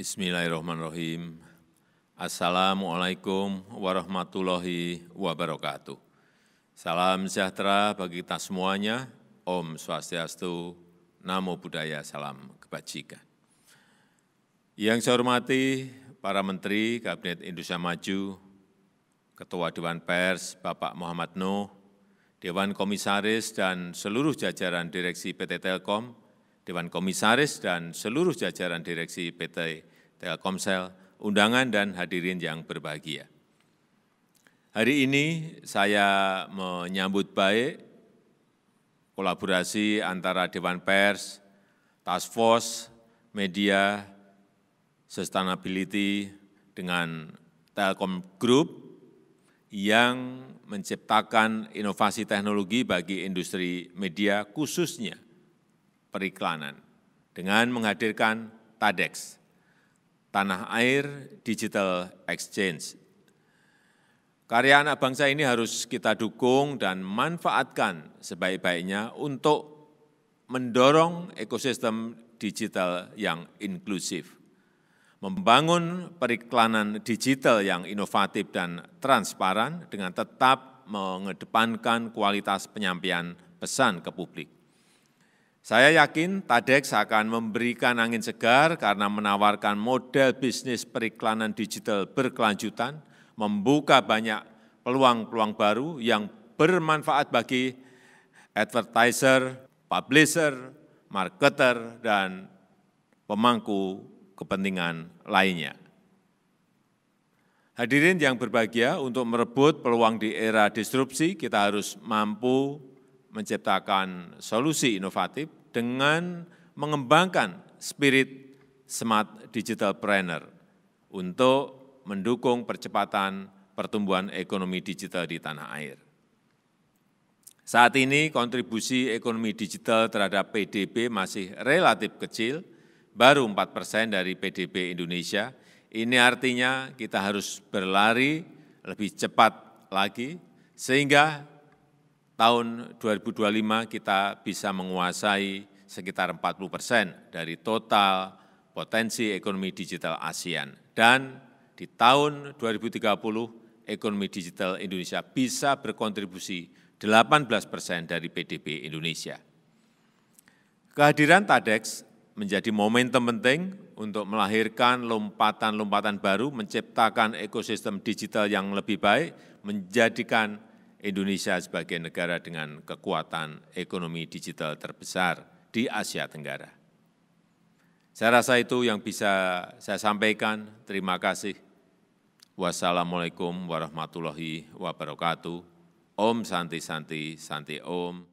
Bismillahirrahmanirrahim. Assalamualaikum warahmatullahi wabarakatuh. Salam sejahtera bagi kita semuanya. Om Swastiastu, Namo Buddhaya, Salam Kebajikan. Yang saya hormati para Menteri Kabinet Indonesia Maju, Ketua Dewan Pers Bapak Muhammad Nuh, Dewan Komisaris dan seluruh jajaran Direksi PT Telkom, Dewan Komisaris dan seluruh jajaran Direksi PT Telkomsel, undangan dan hadirin yang berbahagia. Hari ini saya menyambut baik kolaborasi antara Dewan Pers, Task Force, Media, Sustainability dengan Telkom Group yang menciptakan inovasi teknologi bagi industri media khususnya periklanan dengan menghadirkan TADEX tanah air digital exchange. Karya anak bangsa ini harus kita dukung dan manfaatkan sebaik-baiknya untuk mendorong ekosistem digital yang inklusif, membangun periklanan digital yang inovatif dan transparan dengan tetap mengedepankan kualitas penyampaian pesan ke publik. Saya yakin TADEX akan memberikan angin segar karena menawarkan model bisnis periklanan digital berkelanjutan, membuka banyak peluang-peluang baru yang bermanfaat bagi advertiser, publisher, marketer, dan pemangku kepentingan lainnya. Hadirin yang berbahagia, untuk merebut peluang di era disrupsi, kita harus mampu menciptakan solusi inovatif dengan mengembangkan spirit smart digital planner untuk mendukung percepatan pertumbuhan ekonomi digital di tanah air. Saat ini kontribusi ekonomi digital terhadap PDB masih relatif kecil, baru 4 persen dari PDB Indonesia. Ini artinya kita harus berlari lebih cepat lagi, sehingga tahun 2025 kita bisa menguasai sekitar 40 persen dari total potensi ekonomi digital ASEAN. Dan di tahun 2030, ekonomi digital Indonesia bisa berkontribusi 18 persen dari PDB Indonesia. Kehadiran TADEX menjadi momentum penting untuk melahirkan lompatan-lompatan baru, menciptakan ekosistem digital yang lebih baik, menjadikan Indonesia sebagai negara dengan kekuatan ekonomi digital terbesar di Asia Tenggara. Saya rasa itu yang bisa saya sampaikan. Terima kasih. Wassalamualaikum warahmatullahi wabarakatuh. Om Santi Santi Santi Om.